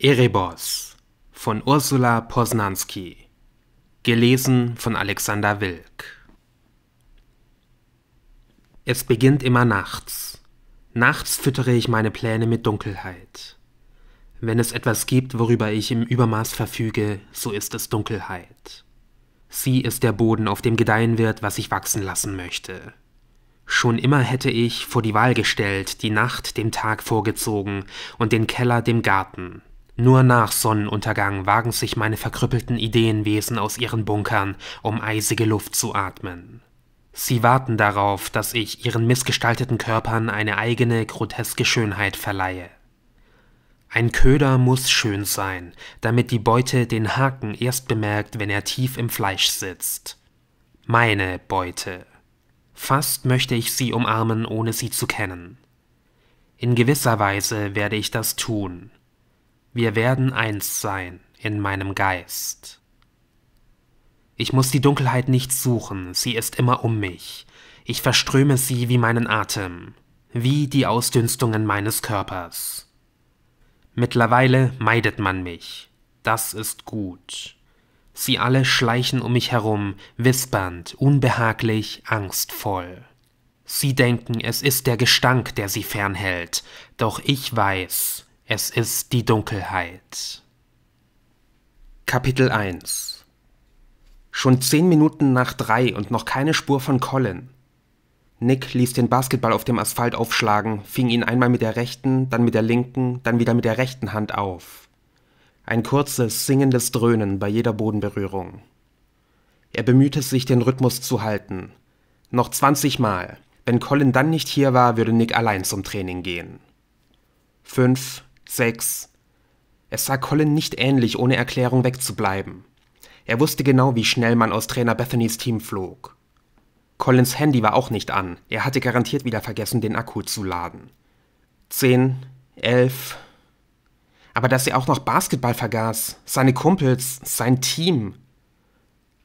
Erebos von Ursula Posnanski. Gelesen von Alexander Wilk. Es beginnt immer nachts. Nachts füttere ich meine Pläne mit Dunkelheit. Wenn es etwas gibt, worüber ich im Übermaß verfüge, so ist es Dunkelheit. Sie ist der Boden, auf dem gedeihen wird, was ich wachsen lassen möchte. Schon immer hätte ich vor die Wahl gestellt, die Nacht dem Tag vorgezogen und den Keller dem Garten. Nur nach Sonnenuntergang wagen sich meine verkrüppelten Ideenwesen aus ihren Bunkern, um eisige Luft zu atmen. Sie warten darauf, dass ich ihren missgestalteten Körpern eine eigene, groteske Schönheit verleihe. Ein Köder muss schön sein, damit die Beute den Haken erst bemerkt, wenn er tief im Fleisch sitzt. Meine Beute. Fast möchte ich sie umarmen, ohne sie zu kennen. In gewisser Weise werde ich das tun. Wir werden eins sein in meinem Geist. Ich muss die Dunkelheit nicht suchen, sie ist immer um mich. Ich verströme sie wie meinen Atem, wie die Ausdünstungen meines Körpers. Mittlerweile meidet man mich. Das ist gut. Sie alle schleichen um mich herum, wispernd, unbehaglich, angstvoll. Sie denken, es ist der Gestank, der sie fernhält, doch ich weiß, es ist die Dunkelheit. Kapitel 1 Schon zehn Minuten nach drei und noch keine Spur von Colin. Nick ließ den Basketball auf dem Asphalt aufschlagen, fing ihn einmal mit der rechten, dann mit der linken, dann wieder mit der rechten Hand auf. Ein kurzes, singendes Dröhnen bei jeder Bodenberührung. Er bemühte sich, den Rhythmus zu halten. Noch zwanzig Mal. Wenn Colin dann nicht hier war, würde Nick allein zum Training gehen. Fünf, 6. Es sah Colin nicht ähnlich, ohne Erklärung wegzubleiben. Er wusste genau, wie schnell man aus Trainer Bethany's Team flog. Collins Handy war auch nicht an, er hatte garantiert wieder vergessen, den Akku zu laden. 10, 11. Aber dass er auch noch Basketball vergaß, seine Kumpels, sein Team.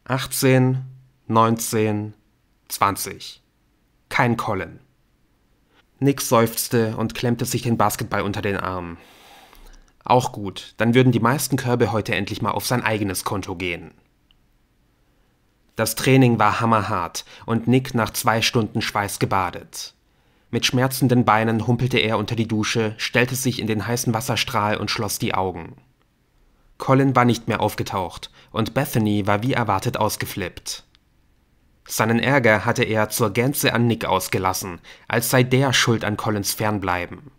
18, 19, 20. Kein Colin. Nick seufzte und klemmte sich den Basketball unter den Arm. Auch gut, dann würden die meisten Körbe heute endlich mal auf sein eigenes Konto gehen. Das Training war hammerhart und Nick nach zwei Stunden Schweiß gebadet. Mit schmerzenden Beinen humpelte er unter die Dusche, stellte sich in den heißen Wasserstrahl und schloss die Augen. Colin war nicht mehr aufgetaucht und Bethany war wie erwartet ausgeflippt. Seinen Ärger hatte er zur Gänze an Nick ausgelassen, als sei der schuld an Collins Fernbleiben.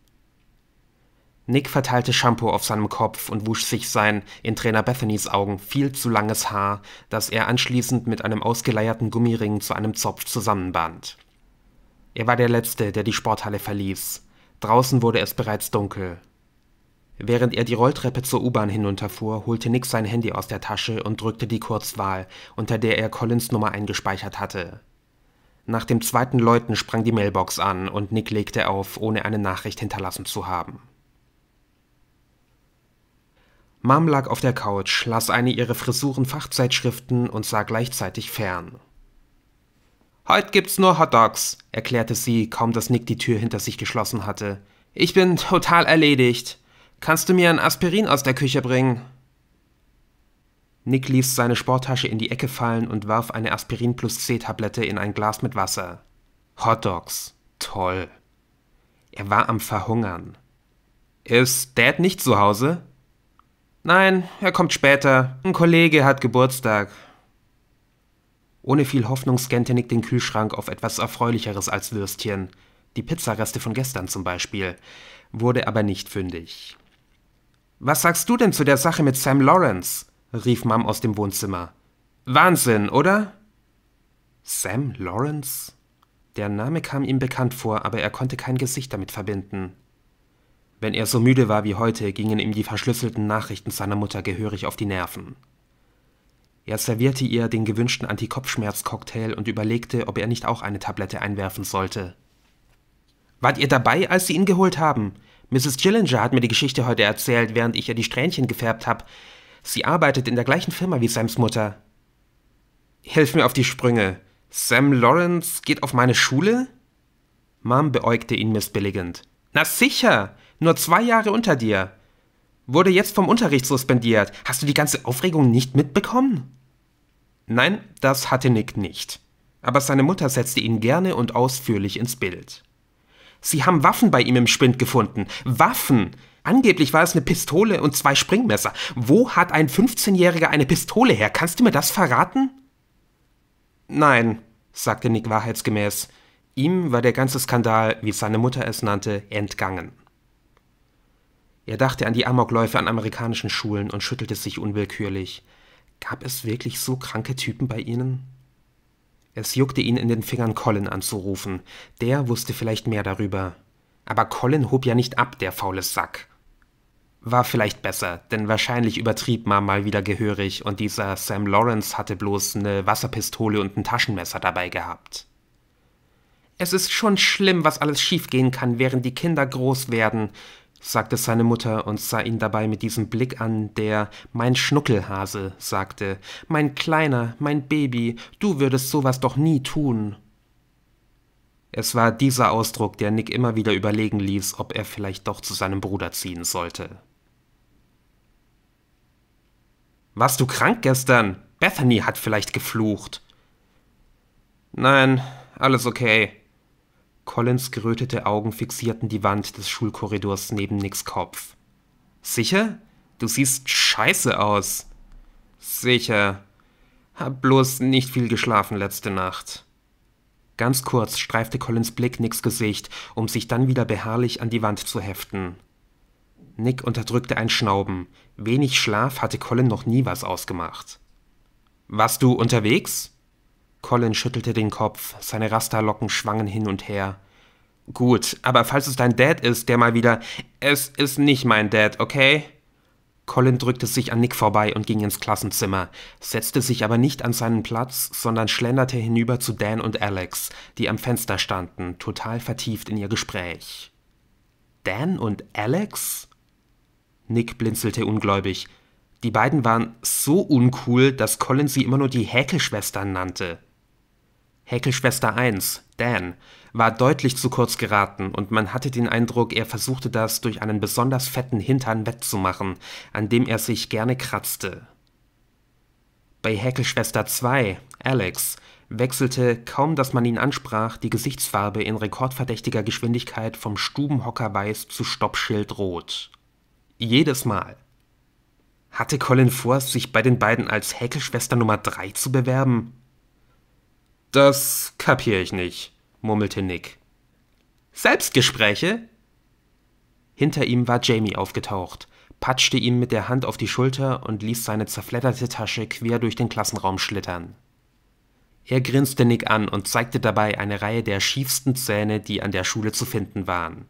Nick verteilte Shampoo auf seinem Kopf und wusch sich sein, in Trainer Bethany's Augen, viel zu langes Haar, das er anschließend mit einem ausgeleierten Gummiring zu einem Zopf zusammenband. Er war der Letzte, der die Sporthalle verließ. Draußen wurde es bereits dunkel. Während er die Rolltreppe zur U-Bahn hinunterfuhr, holte Nick sein Handy aus der Tasche und drückte die Kurzwahl, unter der er Collins Nummer eingespeichert hatte. Nach dem zweiten Läuten sprang die Mailbox an und Nick legte auf, ohne eine Nachricht hinterlassen zu haben. Mom lag auf der Couch, las eine ihrer Frisuren-Fachzeitschriften und sah gleichzeitig fern. Heut gibt's nur Hotdogs, erklärte sie, kaum dass Nick die Tür hinter sich geschlossen hatte. Ich bin total erledigt. Kannst du mir ein Aspirin aus der Küche bringen? Nick ließ seine Sporttasche in die Ecke fallen und warf eine Aspirin plus C-Tablette in ein Glas mit Wasser. Hotdogs. Toll. Er war am Verhungern. Ist Dad nicht zu Hause? Nein, er kommt später. Ein Kollege hat Geburtstag. Ohne viel Hoffnung scannte Nick den Kühlschrank auf etwas Erfreulicheres als Würstchen. Die Pizzareste von gestern zum Beispiel. Wurde aber nicht fündig. Was sagst du denn zu der Sache mit Sam Lawrence? rief Mom aus dem Wohnzimmer. Wahnsinn, oder? Sam Lawrence? Der Name kam ihm bekannt vor, aber er konnte kein Gesicht damit verbinden. Wenn er so müde war wie heute, gingen ihm die verschlüsselten Nachrichten seiner Mutter gehörig auf die Nerven. Er servierte ihr den gewünschten Antikopfschmerzcocktail und überlegte, ob er nicht auch eine Tablette einwerfen sollte. Wart ihr dabei, als sie ihn geholt haben? Mrs. Gillinger hat mir die Geschichte heute erzählt, während ich ihr die Strähnchen gefärbt habe. Sie arbeitet in der gleichen Firma wie Sams Mutter. Hilf mir auf die Sprünge. Sam Lawrence geht auf meine Schule? Mom beäugte ihn missbilligend. Na sicher! Nur zwei Jahre unter dir. Wurde jetzt vom Unterricht suspendiert. Hast du die ganze Aufregung nicht mitbekommen? Nein, das hatte Nick nicht. Aber seine Mutter setzte ihn gerne und ausführlich ins Bild. Sie haben Waffen bei ihm im Spind gefunden. Waffen! Angeblich war es eine Pistole und zwei Springmesser. Wo hat ein 15-Jähriger eine Pistole her? Kannst du mir das verraten? Nein, sagte Nick wahrheitsgemäß. Ihm war der ganze Skandal, wie seine Mutter es nannte, entgangen. Er dachte an die Amokläufe an amerikanischen Schulen und schüttelte sich unwillkürlich. Gab es wirklich so kranke Typen bei ihnen? Es juckte ihn in den Fingern, Colin anzurufen. Der wusste vielleicht mehr darüber. Aber Colin hob ja nicht ab, der faule Sack. War vielleicht besser, denn wahrscheinlich übertrieb Mom mal wieder gehörig und dieser Sam Lawrence hatte bloß eine Wasserpistole und ein Taschenmesser dabei gehabt. Es ist schon schlimm, was alles schiefgehen kann, während die Kinder groß werden, sagte seine Mutter und sah ihn dabei mit diesem Blick an, der Mein Schnuckelhase sagte, Mein Kleiner, mein Baby, du würdest sowas doch nie tun. Es war dieser Ausdruck, der Nick immer wieder überlegen ließ, ob er vielleicht doch zu seinem Bruder ziehen sollte. Warst du krank gestern? Bethany hat vielleicht geflucht. Nein, alles okay, Collins gerötete Augen fixierten die Wand des Schulkorridors neben Nicks Kopf. Sicher? Du siehst scheiße aus. Sicher. Hab bloß nicht viel geschlafen letzte Nacht. Ganz kurz streifte Collins Blick Nicks Gesicht, um sich dann wieder beharrlich an die Wand zu heften. Nick unterdrückte ein Schnauben. Wenig Schlaf hatte Colin noch nie was ausgemacht. Warst du unterwegs? Colin schüttelte den Kopf, seine Rasterlocken schwangen hin und her. Gut, aber falls es dein Dad ist, der mal wieder. Es ist nicht mein Dad, okay? Colin drückte sich an Nick vorbei und ging ins Klassenzimmer, setzte sich aber nicht an seinen Platz, sondern schlenderte hinüber zu Dan und Alex, die am Fenster standen, total vertieft in ihr Gespräch. Dan und Alex? Nick blinzelte ungläubig. Die beiden waren so uncool, dass Colin sie immer nur die Häkelschwestern nannte. Häkelschwester 1, Dan, war deutlich zu kurz geraten und man hatte den Eindruck, er versuchte das durch einen besonders fetten Hintern wettzumachen, an dem er sich gerne kratzte. Bei Häkelschwester 2, Alex, wechselte, kaum dass man ihn ansprach, die Gesichtsfarbe in rekordverdächtiger Geschwindigkeit vom Stubenhocker weiß zu Stoppschild rot. Jedes Mal. Hatte Colin vor, sich bei den beiden als Häkelschwester Nummer 3 zu bewerben? Das kapier ich nicht, murmelte Nick. Selbstgespräche? Hinter ihm war Jamie aufgetaucht, patschte ihm mit der Hand auf die Schulter und ließ seine zerfledderte Tasche quer durch den Klassenraum schlittern. Er grinste Nick an und zeigte dabei eine Reihe der schiefsten Zähne, die an der Schule zu finden waren.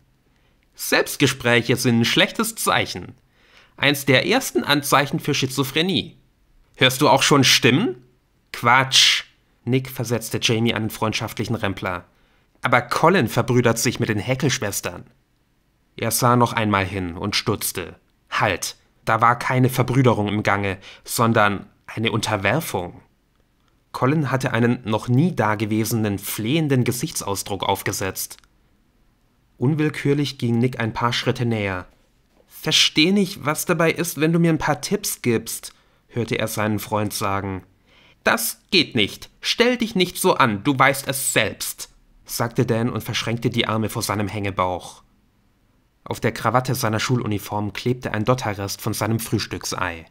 Selbstgespräche sind ein schlechtes Zeichen. Eins der ersten Anzeichen für Schizophrenie. Hörst du auch schon Stimmen? Quatsch, Nick versetzte Jamie einen freundschaftlichen Rempler. Aber Colin verbrüdert sich mit den Heckelschwestern. Er sah noch einmal hin und stutzte. Halt, da war keine Verbrüderung im Gange, sondern eine Unterwerfung. Colin hatte einen noch nie dagewesenen, flehenden Gesichtsausdruck aufgesetzt. Unwillkürlich ging Nick ein paar Schritte näher. Versteh nicht, was dabei ist, wenn du mir ein paar Tipps gibst, hörte er seinen Freund sagen. Das geht nicht. Stell dich nicht so an, du weißt es selbst, sagte Dan und verschränkte die Arme vor seinem Hängebauch. Auf der Krawatte seiner Schuluniform klebte ein Dotterrest von seinem Frühstücksei.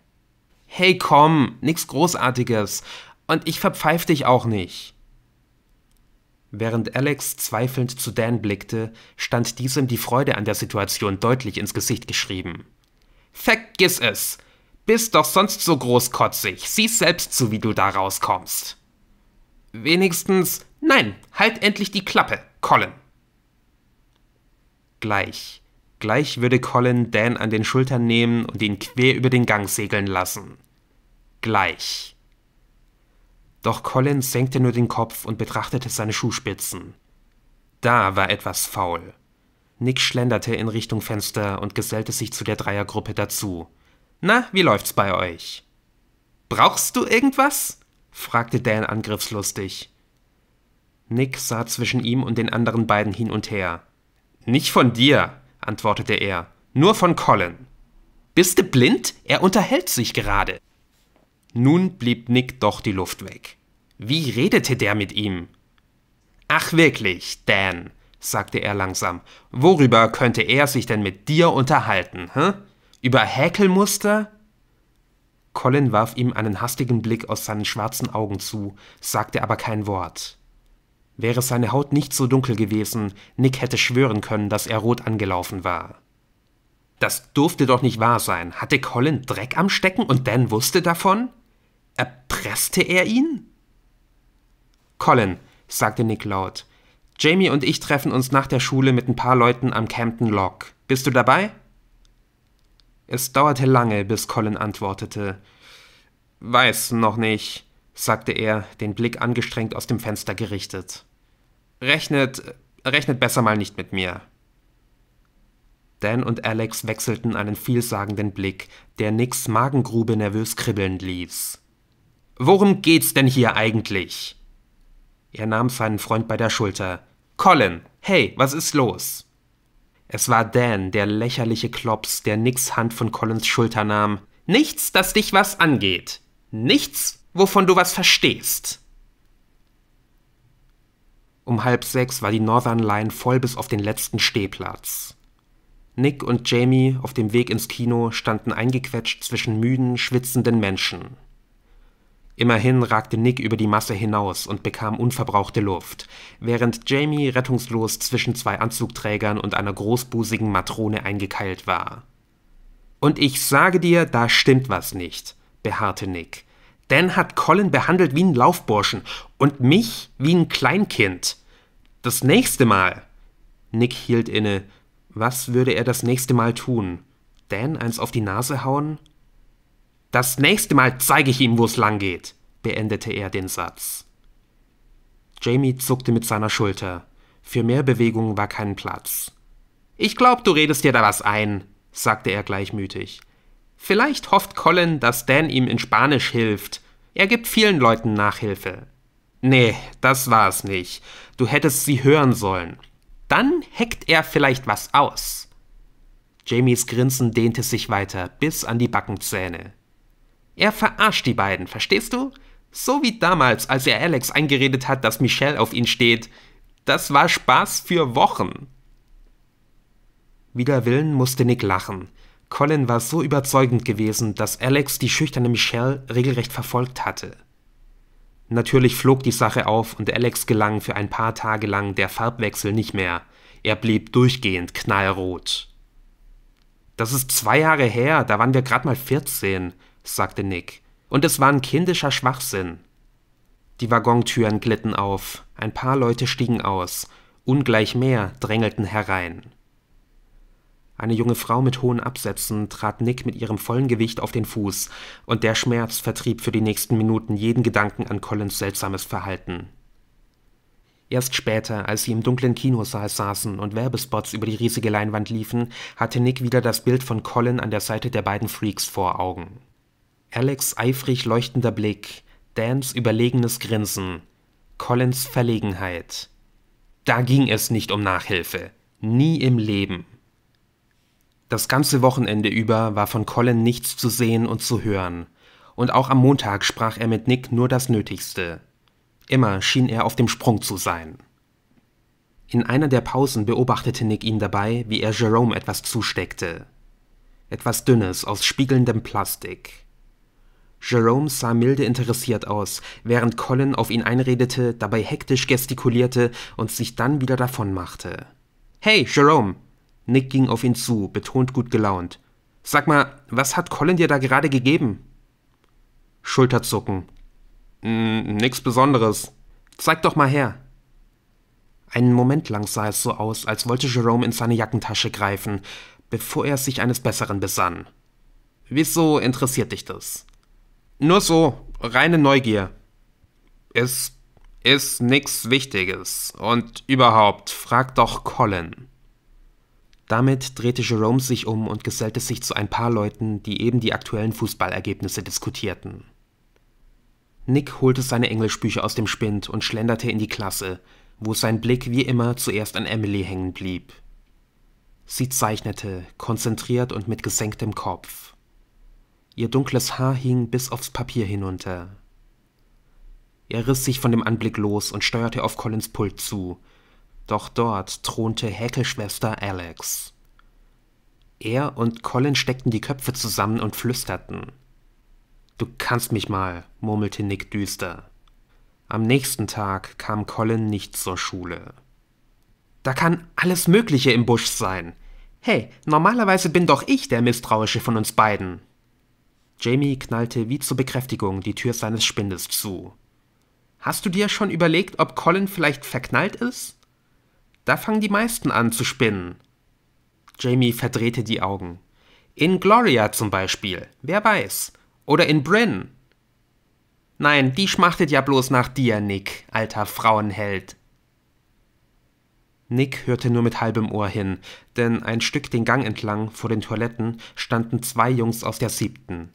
Hey komm, nichts Großartiges. Und ich verpfeif dich auch nicht. Während Alex zweifelnd zu Dan blickte, stand diesem die Freude an der Situation deutlich ins Gesicht geschrieben. Vergiss es! Bist doch sonst so großkotzig. Sieh selbst zu, wie du da rauskommst. Wenigstens, nein, halt endlich die Klappe, Colin. Gleich. Gleich würde Colin Dan an den Schultern nehmen und ihn quer über den Gang segeln lassen. Gleich. Doch Colin senkte nur den Kopf und betrachtete seine Schuhspitzen. Da war etwas faul. Nick schlenderte in Richtung Fenster und gesellte sich zu der Dreiergruppe dazu. Na, wie läuft's bei euch? Brauchst du irgendwas? fragte Dan angriffslustig. Nick sah zwischen ihm und den anderen beiden hin und her. Nicht von dir, antwortete er, nur von Colin. Bist du blind? Er unterhält sich gerade. Nun blieb Nick doch die Luft weg. Wie redete der mit ihm? Ach wirklich, Dan, sagte er langsam. Worüber könnte er sich denn mit dir unterhalten, hä? Hm? Über Häkelmuster? Colin warf ihm einen hastigen Blick aus seinen schwarzen Augen zu, sagte aber kein Wort. Wäre seine Haut nicht so dunkel gewesen, Nick hätte schwören können, dass er rot angelaufen war. Das durfte doch nicht wahr sein. Hatte Colin Dreck am Stecken und Dan wusste davon? Erpresste er ihn? Colin, sagte Nick laut, Jamie und ich treffen uns nach der Schule mit ein paar Leuten am Camden Lock. Bist du dabei? Es dauerte lange, bis Colin antwortete. Weiß noch nicht, sagte er, den Blick angestrengt aus dem Fenster gerichtet. Rechnet, rechnet besser mal nicht mit mir. Dan und Alex wechselten einen vielsagenden Blick, der Nicks Magengrube nervös kribbeln ließ. Worum geht's denn hier eigentlich? Er nahm seinen Freund bei der Schulter. Colin, hey, was ist los? Es war Dan, der lächerliche Klops, der Nicks Hand von Collins Schulter nahm. Nichts, das dich was angeht. Nichts, wovon du was verstehst. Um halb sechs war die Northern Line voll bis auf den letzten Stehplatz. Nick und Jamie auf dem Weg ins Kino standen eingequetscht zwischen müden, schwitzenden Menschen. Immerhin ragte Nick über die Masse hinaus und bekam unverbrauchte Luft, während Jamie rettungslos zwischen zwei Anzugträgern und einer großbusigen Matrone eingekeilt war. Und ich sage dir, da stimmt was nicht, beharrte Nick. Dan hat Colin behandelt wie einen Laufburschen und mich wie ein Kleinkind. Das nächste Mal. Nick hielt inne. Was würde er das nächste Mal tun? Dan eins auf die Nase hauen? Das nächste Mal zeige ich ihm, wo es lang geht, beendete er den Satz. Jamie zuckte mit seiner Schulter. Für mehr Bewegung war kein Platz. Ich glaub, du redest dir da was ein, sagte er gleichmütig. Vielleicht hofft Colin, dass Dan ihm in Spanisch hilft. Er gibt vielen Leuten Nachhilfe. Nee, das war es nicht. Du hättest sie hören sollen. Dann heckt er vielleicht was aus. Jamies Grinsen dehnte sich weiter bis an die Backenzähne. Er verarscht die beiden, verstehst du? So wie damals, als er Alex eingeredet hat, dass Michelle auf ihn steht. Das war Spaß für Wochen. Wider Willen musste Nick lachen. Colin war so überzeugend gewesen, dass Alex die schüchterne Michelle regelrecht verfolgt hatte. Natürlich flog die Sache auf und Alex gelang für ein paar Tage lang der Farbwechsel nicht mehr. Er blieb durchgehend knallrot. Das ist zwei Jahre her, da waren wir gerade mal 14 sagte Nick. Und es war ein kindischer Schwachsinn. Die Waggontüren glitten auf, ein paar Leute stiegen aus, ungleich mehr drängelten herein. Eine junge Frau mit hohen Absätzen trat Nick mit ihrem vollen Gewicht auf den Fuß, und der Schmerz vertrieb für die nächsten Minuten jeden Gedanken an Collins seltsames Verhalten. Erst später, als sie im dunklen Kinosaal saßen und Werbespots über die riesige Leinwand liefen, hatte Nick wieder das Bild von Colin an der Seite der beiden Freaks vor Augen. Alex eifrig leuchtender Blick, Dans überlegenes Grinsen, Collins Verlegenheit. Da ging es nicht um Nachhilfe. Nie im Leben. Das ganze Wochenende über war von Colin nichts zu sehen und zu hören. Und auch am Montag sprach er mit Nick nur das Nötigste. Immer schien er auf dem Sprung zu sein. In einer der Pausen beobachtete Nick ihn dabei, wie er Jerome etwas zusteckte. Etwas Dünnes aus spiegelndem Plastik. Jerome sah milde interessiert aus, während Colin auf ihn einredete, dabei hektisch gestikulierte und sich dann wieder davonmachte. Hey, Jerome! Nick ging auf ihn zu, betont gut gelaunt. Sag mal, was hat Colin dir da gerade gegeben? Schulterzucken. nix Besonderes. Zeig doch mal her. Einen Moment lang sah es so aus, als wollte Jerome in seine Jackentasche greifen, bevor er sich eines Besseren besann. Wieso interessiert dich das? Nur so, reine Neugier. Es ist nichts Wichtiges. Und überhaupt, frag doch Colin. Damit drehte Jerome sich um und gesellte sich zu ein paar Leuten, die eben die aktuellen Fußballergebnisse diskutierten. Nick holte seine Englischbücher aus dem Spind und schlenderte in die Klasse, wo sein Blick wie immer zuerst an Emily hängen blieb. Sie zeichnete, konzentriert und mit gesenktem Kopf. Ihr dunkles Haar hing bis aufs Papier hinunter. Er riss sich von dem Anblick los und steuerte auf Collins Pult zu. Doch dort thronte Häkelschwester Alex. Er und Colin steckten die Köpfe zusammen und flüsterten. Du kannst mich mal, murmelte Nick düster. Am nächsten Tag kam Colin nicht zur Schule. Da kann alles Mögliche im Busch sein. Hey, normalerweise bin doch ich der Misstrauische von uns beiden, Jamie knallte wie zur Bekräftigung die Tür seines Spindes zu. Hast du dir schon überlegt, ob Colin vielleicht verknallt ist? Da fangen die meisten an zu spinnen. Jamie verdrehte die Augen. In Gloria zum Beispiel, wer weiß. Oder in Bryn. Nein, die schmachtet ja bloß nach dir, Nick, alter Frauenheld. Nick hörte nur mit halbem Ohr hin, denn ein Stück den Gang entlang vor den Toiletten standen zwei Jungs aus der siebten.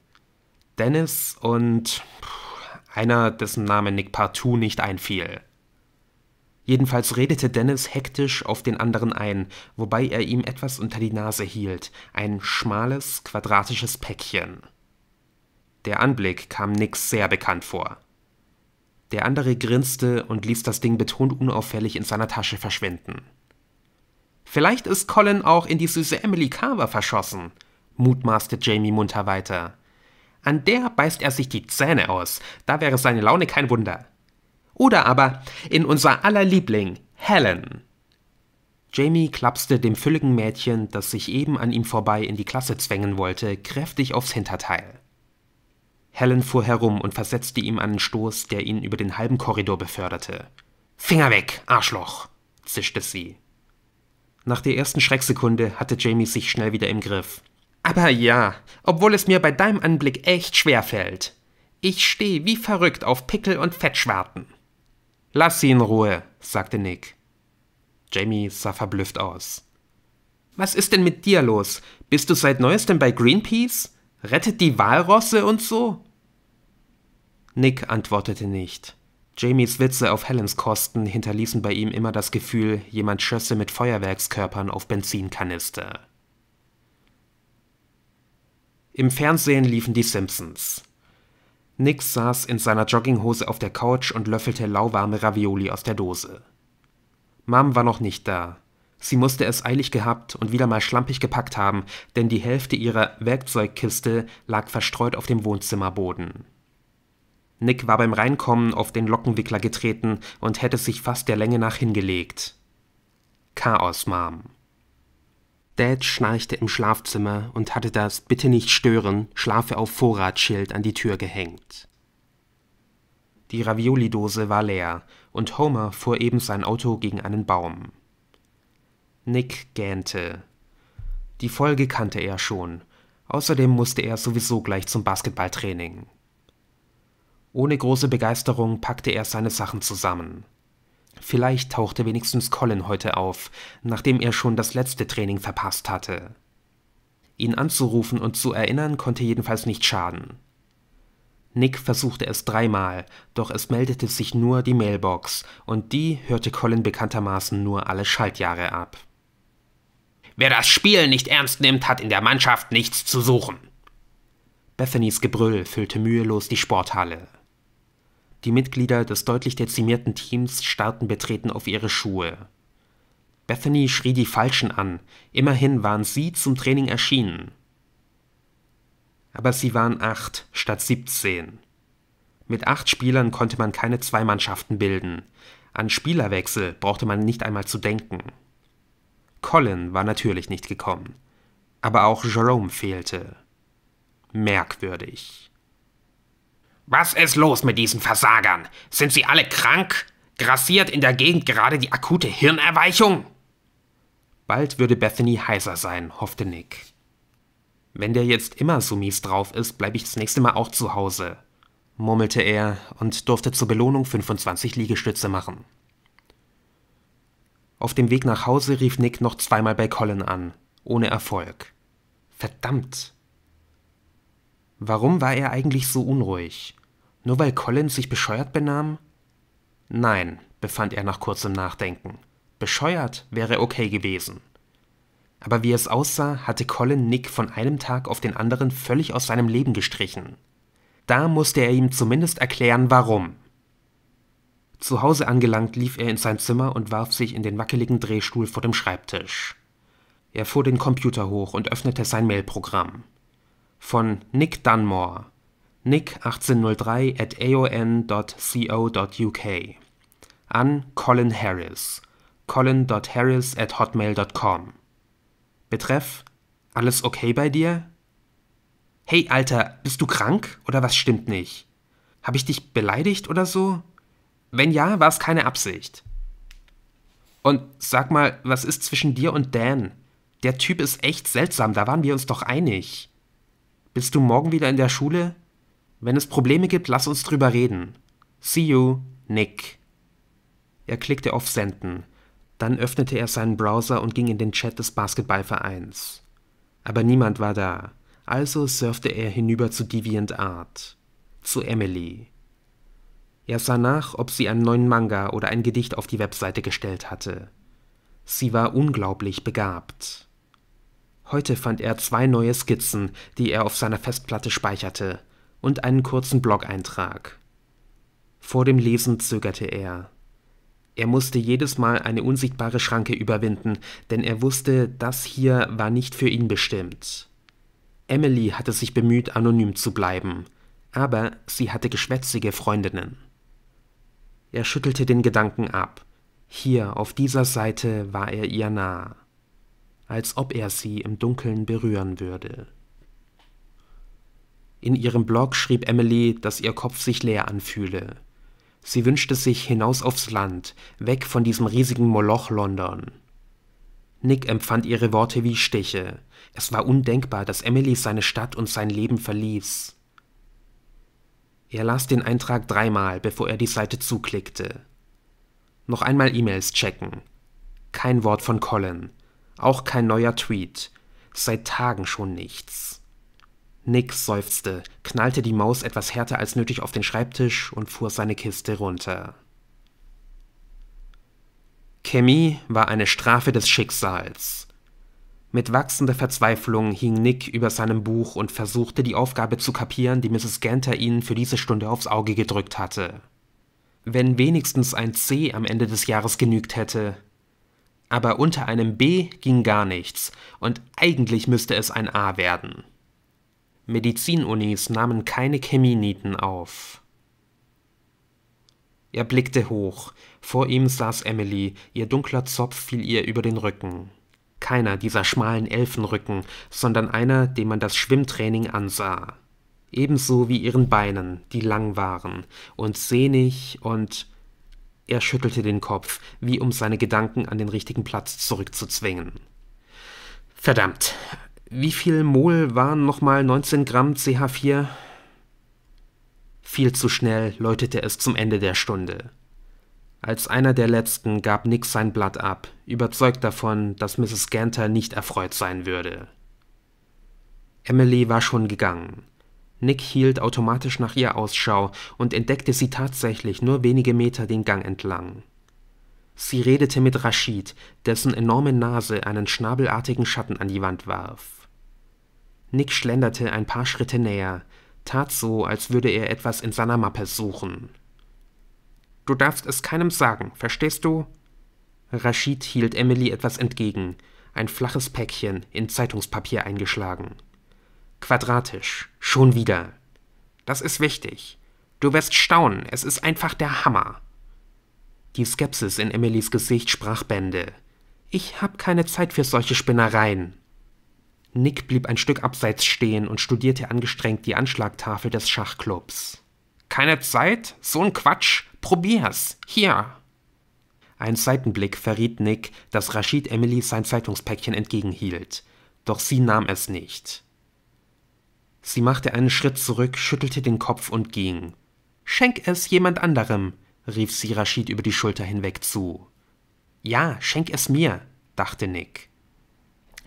Dennis und einer, dessen Name Nick partout nicht einfiel. Jedenfalls redete Dennis hektisch auf den anderen ein, wobei er ihm etwas unter die Nase hielt, ein schmales, quadratisches Päckchen. Der Anblick kam Nick sehr bekannt vor. Der andere grinste und ließ das Ding betont unauffällig in seiner Tasche verschwinden. Vielleicht ist Colin auch in die süße Emily Carver verschossen, mutmaßte Jamie munter weiter. An der beißt er sich die Zähne aus, da wäre seine Laune kein Wunder. Oder aber in unser aller Liebling, Helen. Jamie klapste dem fülligen Mädchen, das sich eben an ihm vorbei in die Klasse zwängen wollte, kräftig aufs Hinterteil. Helen fuhr herum und versetzte ihm einen Stoß, der ihn über den halben Korridor beförderte. Finger weg, Arschloch! zischte sie. Nach der ersten Schrecksekunde hatte Jamie sich schnell wieder im Griff. Aber ja, obwohl es mir bei deinem Anblick echt schwer fällt. Ich stehe wie verrückt auf Pickel und Fettschwarten. Lass sie in Ruhe, sagte Nick. Jamie sah verblüfft aus. Was ist denn mit dir los? Bist du seit neuestem bei Greenpeace? Rettet die Walrosse und so? Nick antwortete nicht. Jamies Witze auf Helens Kosten hinterließen bei ihm immer das Gefühl, jemand schösse mit Feuerwerkskörpern auf Benzinkanister. Im Fernsehen liefen die Simpsons. Nick saß in seiner Jogginghose auf der Couch und löffelte lauwarme Ravioli aus der Dose. Mom war noch nicht da. Sie musste es eilig gehabt und wieder mal schlampig gepackt haben, denn die Hälfte ihrer Werkzeugkiste lag verstreut auf dem Wohnzimmerboden. Nick war beim Reinkommen auf den Lockenwickler getreten und hätte sich fast der Länge nach hingelegt. Chaos, Mom. Dad schnarchte im Schlafzimmer und hatte das Bitte nicht stören, schlafe auf Vorratsschild an die Tür gehängt. Die Raviolidose war leer und Homer fuhr eben sein Auto gegen einen Baum. Nick gähnte. Die Folge kannte er schon. Außerdem musste er sowieso gleich zum Basketballtraining. Ohne große Begeisterung packte er seine Sachen zusammen. Vielleicht tauchte wenigstens Colin heute auf, nachdem er schon das letzte Training verpasst hatte. Ihn anzurufen und zu erinnern konnte jedenfalls nicht schaden. Nick versuchte es dreimal, doch es meldete sich nur die Mailbox, und die hörte Colin bekanntermaßen nur alle Schaltjahre ab. Wer das Spiel nicht ernst nimmt, hat in der Mannschaft nichts zu suchen. Bethany's Gebrüll füllte mühelos die Sporthalle. Die Mitglieder des deutlich dezimierten Teams starrten betreten auf ihre Schuhe. Bethany schrie die Falschen an, immerhin waren sie zum Training erschienen. Aber sie waren acht statt siebzehn. Mit acht Spielern konnte man keine zwei Mannschaften bilden. An Spielerwechsel brauchte man nicht einmal zu denken. Colin war natürlich nicht gekommen. Aber auch Jerome fehlte. Merkwürdig. Was ist los mit diesen Versagern? Sind sie alle krank? Grassiert in der Gegend gerade die akute Hirnerweichung? Bald würde Bethany heiser sein, hoffte Nick. Wenn der jetzt immer so mies drauf ist, bleibe ich das nächste Mal auch zu Hause, murmelte er und durfte zur Belohnung 25 Liegestütze machen. Auf dem Weg nach Hause rief Nick noch zweimal bei Colin an, ohne Erfolg. Verdammt. Warum war er eigentlich so unruhig? Nur weil Collins sich bescheuert benahm? Nein, befand er nach kurzem Nachdenken. Bescheuert wäre okay gewesen. Aber wie es aussah, hatte Colin Nick von einem Tag auf den anderen völlig aus seinem Leben gestrichen. Da musste er ihm zumindest erklären, warum. Zu Hause angelangt, lief er in sein Zimmer und warf sich in den wackeligen Drehstuhl vor dem Schreibtisch. Er fuhr den Computer hoch und öffnete sein Mailprogramm. Von Nick Dunmore, nick1803 at aon.co.uk an Colin Harris colin.harris at hotmail.com Betreff Alles okay bei dir? Hey Alter, bist du krank oder was stimmt nicht? Hab ich dich beleidigt oder so? Wenn ja, war es keine Absicht. Und sag mal, was ist zwischen dir und Dan? Der Typ ist echt seltsam, da waren wir uns doch einig. Bist du morgen wieder in der Schule? Wenn es Probleme gibt, lass uns drüber reden. See you, Nick. Er klickte auf Senden. Dann öffnete er seinen Browser und ging in den Chat des Basketballvereins. Aber niemand war da, also surfte er hinüber zu DeviantArt, zu Emily. Er sah nach, ob sie einen neuen Manga oder ein Gedicht auf die Webseite gestellt hatte. Sie war unglaublich begabt. Heute fand er zwei neue Skizzen, die er auf seiner Festplatte speicherte und einen kurzen Blog-Eintrag. Vor dem Lesen zögerte er. Er musste jedes Mal eine unsichtbare Schranke überwinden, denn er wusste, das hier war nicht für ihn bestimmt. Emily hatte sich bemüht, anonym zu bleiben, aber sie hatte geschwätzige Freundinnen. Er schüttelte den Gedanken ab. Hier auf dieser Seite war er ihr nah, als ob er sie im Dunkeln berühren würde. In ihrem Blog schrieb Emily, dass ihr Kopf sich leer anfühle. Sie wünschte sich hinaus aufs Land, weg von diesem riesigen Moloch London. Nick empfand ihre Worte wie Stiche. Es war undenkbar, dass Emily seine Stadt und sein Leben verließ. Er las den Eintrag dreimal, bevor er die Seite zuklickte. Noch einmal E-Mails checken. Kein Wort von Colin. Auch kein neuer Tweet. Seit Tagen schon nichts. Nick seufzte, knallte die Maus etwas härter als nötig auf den Schreibtisch und fuhr seine Kiste runter. Chemie war eine Strafe des Schicksals. Mit wachsender Verzweiflung hing Nick über seinem Buch und versuchte die Aufgabe zu kapieren, die Mrs. Ganter ihnen für diese Stunde aufs Auge gedrückt hatte. Wenn wenigstens ein C am Ende des Jahres genügt hätte. Aber unter einem B ging gar nichts, und eigentlich müsste es ein A werden. Medizinunis nahmen keine Cheminiten auf. Er blickte hoch. Vor ihm saß Emily, ihr dunkler Zopf fiel ihr über den Rücken. Keiner dieser schmalen Elfenrücken, sondern einer, dem man das Schwimmtraining ansah. Ebenso wie ihren Beinen, die lang waren und sehnig und. Er schüttelte den Kopf, wie um seine Gedanken an den richtigen Platz zurückzuzwingen. Verdammt, wie viel Mol waren nochmal 19 Gramm CH4? Viel zu schnell läutete es zum Ende der Stunde. Als einer der letzten gab Nick sein Blatt ab, überzeugt davon, dass Mrs. Ganter nicht erfreut sein würde. Emily war schon gegangen. Nick hielt automatisch nach ihr Ausschau und entdeckte sie tatsächlich nur wenige Meter den Gang entlang. Sie redete mit Rashid, dessen enorme Nase einen schnabelartigen Schatten an die Wand warf. Nick schlenderte ein paar Schritte näher, tat so, als würde er etwas in seiner Mappe suchen. Du darfst es keinem sagen, verstehst du? Rashid hielt Emily etwas entgegen, ein flaches Päckchen in Zeitungspapier eingeschlagen. Quadratisch, schon wieder. Das ist wichtig. Du wirst staunen, es ist einfach der Hammer. Die Skepsis in Emilys Gesicht sprach Bände. Ich hab keine Zeit für solche Spinnereien. Nick blieb ein Stück abseits stehen und studierte angestrengt die Anschlagtafel des Schachclubs. Keine Zeit? So ein Quatsch! Probier's! Hier! Ein Seitenblick verriet Nick, dass Rashid Emily sein Zeitungspäckchen entgegenhielt. Doch sie nahm es nicht. Sie machte einen Schritt zurück, schüttelte den Kopf und ging. Schenk es jemand anderem, rief sie Rashid über die Schulter hinweg zu. Ja, schenk es mir, dachte Nick.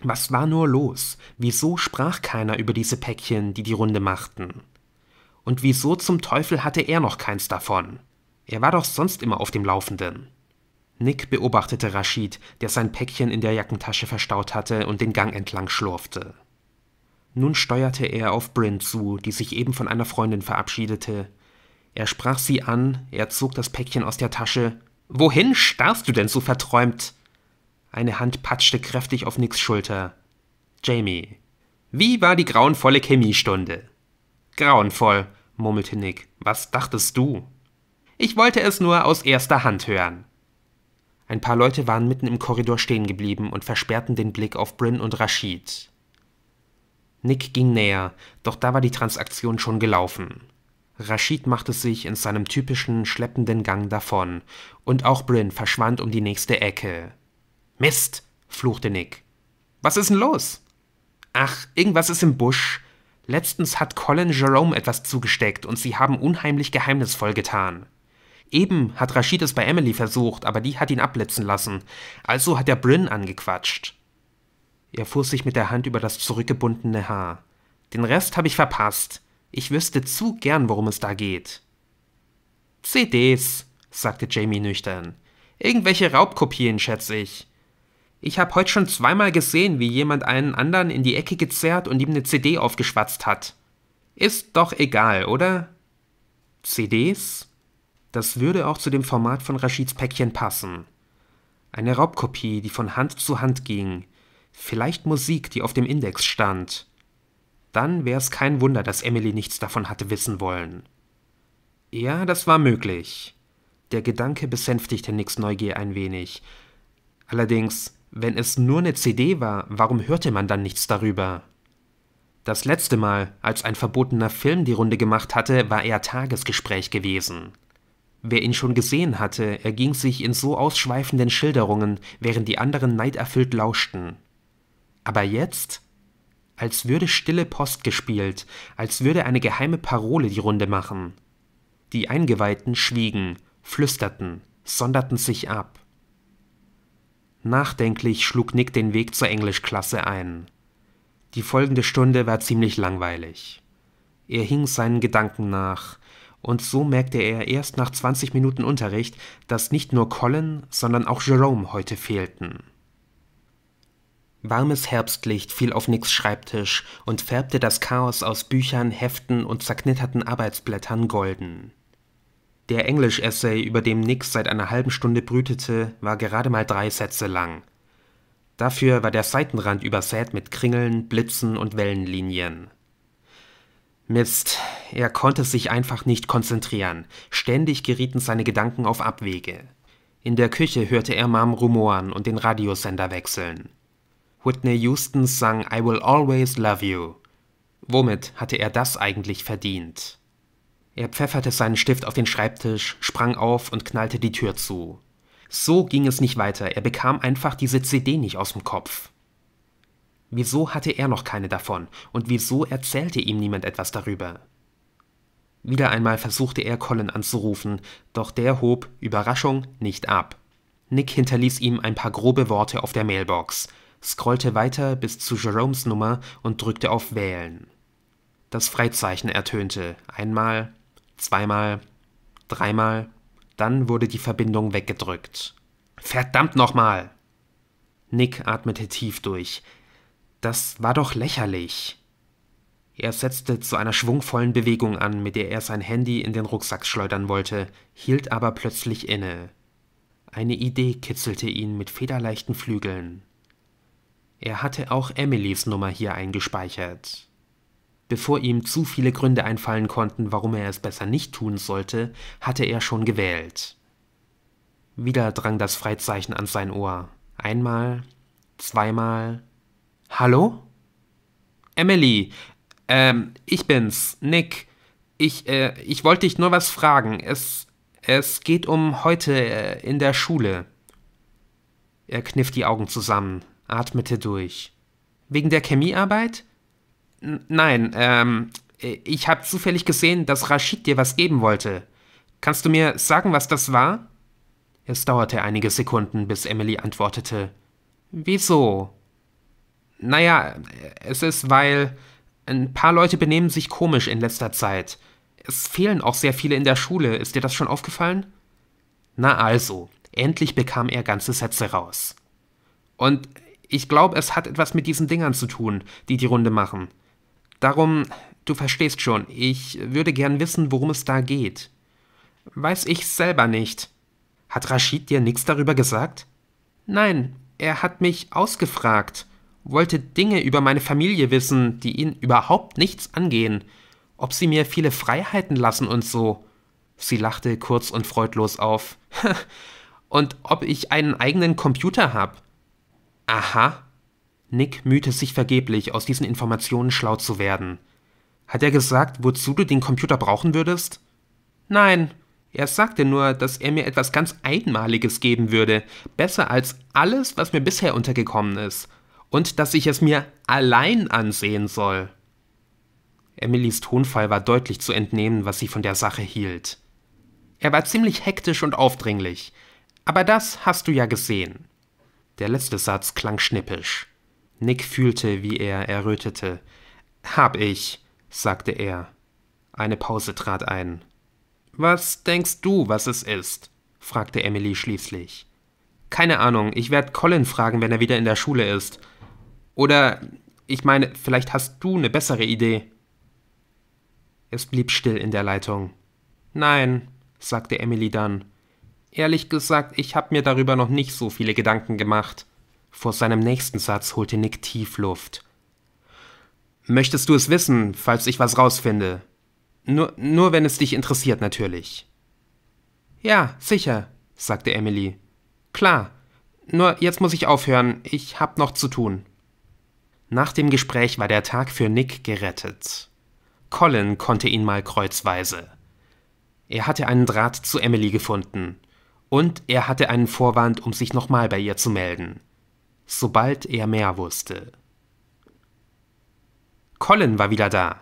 Was war nur los? Wieso sprach keiner über diese Päckchen, die die Runde machten? Und wieso zum Teufel hatte er noch keins davon? Er war doch sonst immer auf dem Laufenden. Nick beobachtete Rashid, der sein Päckchen in der Jackentasche verstaut hatte und den Gang entlang schlurfte. Nun steuerte er auf Bryn zu, die sich eben von einer Freundin verabschiedete. Er sprach sie an, er zog das Päckchen aus der Tasche. Wohin starrst du denn so verträumt? Eine Hand patschte kräftig auf Nicks Schulter. Jamie. Wie war die grauenvolle Chemiestunde? Grauenvoll, murmelte Nick. Was dachtest du? Ich wollte es nur aus erster Hand hören. Ein paar Leute waren mitten im Korridor stehen geblieben und versperrten den Blick auf Bryn und Rashid. Nick ging näher, doch da war die Transaktion schon gelaufen. Rashid machte sich in seinem typischen schleppenden Gang davon, und auch Bryn verschwand um die nächste Ecke. Mist, fluchte Nick. Was ist denn los? Ach, irgendwas ist im Busch. Letztens hat Colin Jerome etwas zugesteckt und sie haben unheimlich geheimnisvoll getan. Eben hat Rashid es bei Emily versucht, aber die hat ihn abblitzen lassen. Also hat er Bryn angequatscht. Er fuhr sich mit der Hand über das zurückgebundene Haar. Den Rest habe ich verpasst. Ich wüsste zu gern, worum es da geht. CDs, sagte Jamie nüchtern. Irgendwelche Raubkopien, schätze ich. Ich habe heute schon zweimal gesehen, wie jemand einen anderen in die Ecke gezerrt und ihm eine CD aufgeschwatzt hat. Ist doch egal, oder? CDs? Das würde auch zu dem Format von Rashids Päckchen passen. Eine Raubkopie, die von Hand zu Hand ging. Vielleicht Musik, die auf dem Index stand. Dann wär's kein Wunder, dass Emily nichts davon hatte wissen wollen. Ja, das war möglich. Der Gedanke besänftigte Nicks Neugier ein wenig. Allerdings, wenn es nur eine CD war, warum hörte man dann nichts darüber? Das letzte Mal, als ein verbotener Film die Runde gemacht hatte, war er Tagesgespräch gewesen. Wer ihn schon gesehen hatte, erging sich in so ausschweifenden Schilderungen, während die anderen neiderfüllt lauschten. Aber jetzt? Als würde stille Post gespielt, als würde eine geheime Parole die Runde machen. Die Eingeweihten schwiegen, flüsterten, sonderten sich ab. Nachdenklich schlug Nick den Weg zur Englischklasse ein. Die folgende Stunde war ziemlich langweilig. Er hing seinen Gedanken nach, und so merkte er erst nach 20 Minuten Unterricht, dass nicht nur Colin, sondern auch Jerome heute fehlten. Warmes Herbstlicht fiel auf Nicks Schreibtisch und färbte das Chaos aus Büchern, Heften und zerknitterten Arbeitsblättern golden. Der Englisch-Essay, über dem Nix seit einer halben Stunde brütete, war gerade mal drei Sätze lang. Dafür war der Seitenrand übersät mit Kringeln, Blitzen und Wellenlinien. Mist, er konnte sich einfach nicht konzentrieren. Ständig gerieten seine Gedanken auf Abwege. In der Küche hörte er Mom rumoren und den Radiosender wechseln. Whitney Houston sang I Will Always Love You. Womit hatte er das eigentlich verdient? Er pfefferte seinen Stift auf den Schreibtisch, sprang auf und knallte die Tür zu. So ging es nicht weiter, er bekam einfach diese CD nicht aus dem Kopf. Wieso hatte er noch keine davon und wieso erzählte ihm niemand etwas darüber? Wieder einmal versuchte er Colin anzurufen, doch der hob, Überraschung, nicht ab. Nick hinterließ ihm ein paar grobe Worte auf der Mailbox, scrollte weiter bis zu Jeromes Nummer und drückte auf Wählen. Das Freizeichen ertönte, einmal, zweimal, dreimal, dann wurde die Verbindung weggedrückt. Verdammt nochmal! Nick atmete tief durch. Das war doch lächerlich. Er setzte zu einer schwungvollen Bewegung an, mit der er sein Handy in den Rucksack schleudern wollte, hielt aber plötzlich inne. Eine Idee kitzelte ihn mit federleichten Flügeln. Er hatte auch Emilys Nummer hier eingespeichert. Bevor ihm zu viele Gründe einfallen konnten, warum er es besser nicht tun sollte, hatte er schon gewählt. Wieder drang das Freizeichen an sein Ohr. Einmal, zweimal. Hallo? Emily, ähm, ich bin's, Nick. Ich, äh, ich wollte dich nur was fragen. Es, es geht um heute äh, in der Schule. Er kniff die Augen zusammen, atmete durch. Wegen der Chemiearbeit? Nein, ähm, ich habe zufällig gesehen, dass Rashid dir was geben wollte. Kannst du mir sagen, was das war? Es dauerte einige Sekunden, bis Emily antwortete. Wieso? Naja, es ist, weil ein paar Leute benehmen sich komisch in letzter Zeit. Es fehlen auch sehr viele in der Schule, ist dir das schon aufgefallen? Na also, endlich bekam er ganze Sätze raus. Und ich glaube, es hat etwas mit diesen Dingern zu tun, die die Runde machen. Darum, du verstehst schon, ich würde gern wissen, worum es da geht. Weiß ich selber nicht. Hat Rashid dir nichts darüber gesagt? Nein, er hat mich ausgefragt, wollte Dinge über meine Familie wissen, die ihn überhaupt nichts angehen, ob sie mir viele Freiheiten lassen und so. Sie lachte kurz und freudlos auf. und ob ich einen eigenen Computer hab. Aha, Nick mühte sich vergeblich, aus diesen Informationen schlau zu werden. Hat er gesagt, wozu du den Computer brauchen würdest? Nein, er sagte nur, dass er mir etwas ganz Einmaliges geben würde, besser als alles, was mir bisher untergekommen ist, und dass ich es mir allein ansehen soll. Emilys Tonfall war deutlich zu entnehmen, was sie von der Sache hielt. Er war ziemlich hektisch und aufdringlich, aber das hast du ja gesehen. Der letzte Satz klang schnippisch. Nick fühlte, wie er errötete. Hab ich, sagte er. Eine Pause trat ein. Was denkst du, was es ist? fragte Emily schließlich. Keine Ahnung, ich werde Colin fragen, wenn er wieder in der Schule ist. Oder, ich meine, vielleicht hast du eine bessere Idee. Es blieb still in der Leitung. Nein, sagte Emily dann. Ehrlich gesagt, ich habe mir darüber noch nicht so viele Gedanken gemacht. Vor seinem nächsten Satz holte Nick tief Luft. Möchtest du es wissen, falls ich was rausfinde? Nur, nur wenn es dich interessiert, natürlich. Ja, sicher, sagte Emily. Klar. Nur jetzt muss ich aufhören, ich hab noch zu tun. Nach dem Gespräch war der Tag für Nick gerettet. Colin konnte ihn mal kreuzweise. Er hatte einen Draht zu Emily gefunden. Und er hatte einen Vorwand, um sich nochmal bei ihr zu melden sobald er mehr wusste. Colin war wieder da.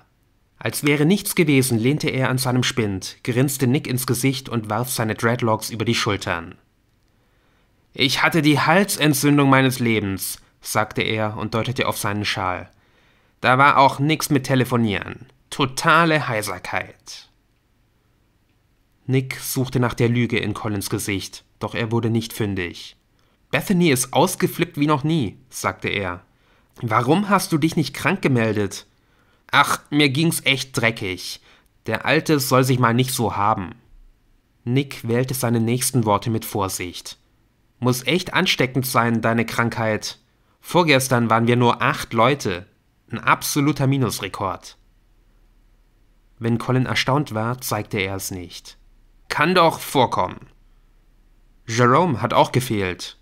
Als wäre nichts gewesen, lehnte er an seinem Spind, grinste Nick ins Gesicht und warf seine Dreadlocks über die Schultern. Ich hatte die Halsentzündung meines Lebens, sagte er und deutete auf seinen Schal. Da war auch nichts mit Telefonieren. Totale Heiserkeit. Nick suchte nach der Lüge in Collins Gesicht, doch er wurde nicht fündig. Bethany ist ausgeflippt wie noch nie, sagte er. Warum hast du dich nicht krank gemeldet? Ach, mir ging's echt dreckig. Der Alte soll sich mal nicht so haben. Nick wählte seine nächsten Worte mit Vorsicht. Muss echt ansteckend sein, deine Krankheit. Vorgestern waren wir nur acht Leute. Ein absoluter Minusrekord. Wenn Colin erstaunt war, zeigte er es nicht. Kann doch vorkommen. Jerome hat auch gefehlt.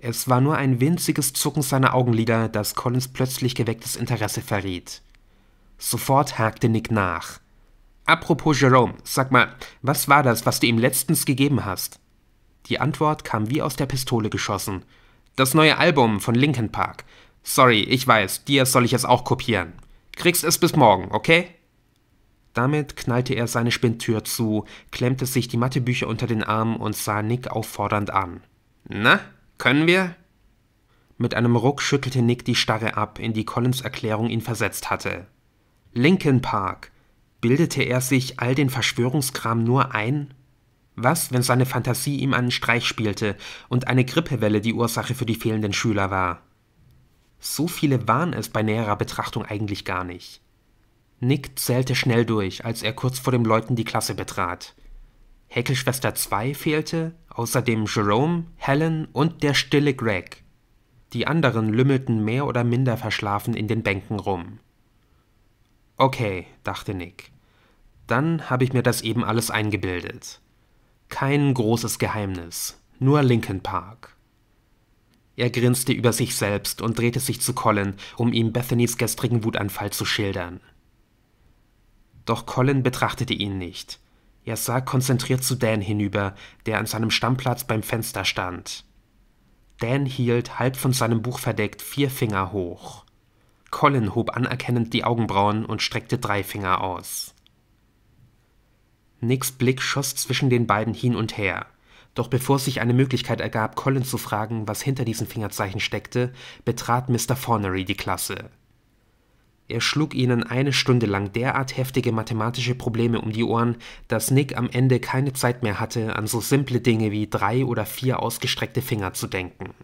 Es war nur ein winziges Zucken seiner Augenlider, das Collins plötzlich gewecktes Interesse verriet. Sofort hakte Nick nach. Apropos Jerome, sag mal, was war das, was du ihm letztens gegeben hast? Die Antwort kam wie aus der Pistole geschossen. Das neue Album von Linkin Park. Sorry, ich weiß, dir soll ich es auch kopieren. Kriegst es bis morgen, okay? Damit knallte er seine Spindtür zu, klemmte sich die Mathebücher unter den Arm und sah Nick auffordernd an. Na, können wir? Mit einem Ruck schüttelte Nick die Starre ab, in die Collins Erklärung ihn versetzt hatte. Linkin Park. Bildete er sich all den Verschwörungskram nur ein? Was, wenn seine Fantasie ihm einen Streich spielte und eine Grippewelle die Ursache für die fehlenden Schüler war? So viele waren es bei näherer Betrachtung eigentlich gar nicht. Nick zählte schnell durch, als er kurz vor dem Läuten die Klasse betrat. Heckelschwester 2 fehlte, außerdem Jerome, Helen und der stille Greg. Die anderen lümmelten mehr oder minder verschlafen in den Bänken rum. Okay, dachte Nick. Dann habe ich mir das eben alles eingebildet. Kein großes Geheimnis, nur Linkin Park. Er grinste über sich selbst und drehte sich zu Colin, um ihm Bethany's gestrigen Wutanfall zu schildern. Doch Colin betrachtete ihn nicht. Er sah konzentriert zu Dan hinüber, der an seinem Stammplatz beim Fenster stand. Dan hielt, halb von seinem Buch verdeckt, vier Finger hoch. Colin hob anerkennend die Augenbrauen und streckte drei Finger aus. Nicks Blick schoss zwischen den beiden hin und her. Doch bevor sich eine Möglichkeit ergab, Colin zu fragen, was hinter diesen Fingerzeichen steckte, betrat Mr. Fornery die Klasse. Er schlug ihnen eine Stunde lang derart heftige mathematische Probleme um die Ohren, dass Nick am Ende keine Zeit mehr hatte, an so simple Dinge wie drei oder vier ausgestreckte Finger zu denken